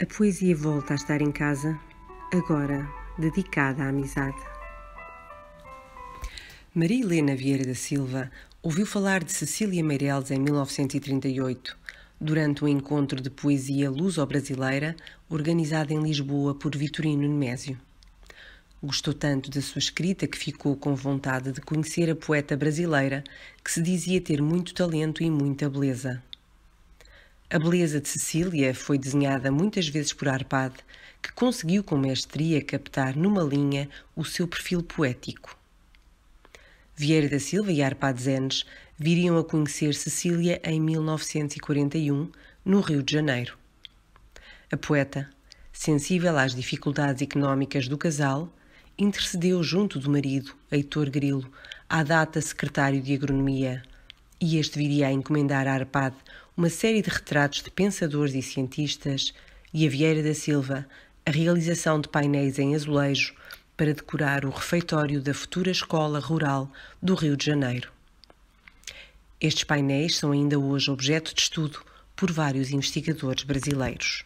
A poesia volta a estar em casa, agora dedicada à amizade. Maria Helena Vieira da Silva ouviu falar de Cecília Meireles em 1938, durante um encontro de poesia luso-brasileira organizado em Lisboa por Vitorino Nemésio. Gostou tanto da sua escrita que ficou com vontade de conhecer a poeta brasileira, que se dizia ter muito talento e muita beleza. A beleza de Cecília foi desenhada muitas vezes por Arpad, que conseguiu com mestria captar numa linha o seu perfil poético. Vieira da Silva e Arpad Zenes viriam a conhecer Cecília em 1941, no Rio de Janeiro. A poeta, sensível às dificuldades económicas do casal, intercedeu junto do marido, Heitor Grilo, à data secretário de Agronomia, e este viria a encomendar a Arpad uma série de retratos de pensadores e cientistas e a Vieira da Silva, a realização de painéis em azulejo para decorar o refeitório da futura escola rural do Rio de Janeiro. Estes painéis são ainda hoje objeto de estudo por vários investigadores brasileiros.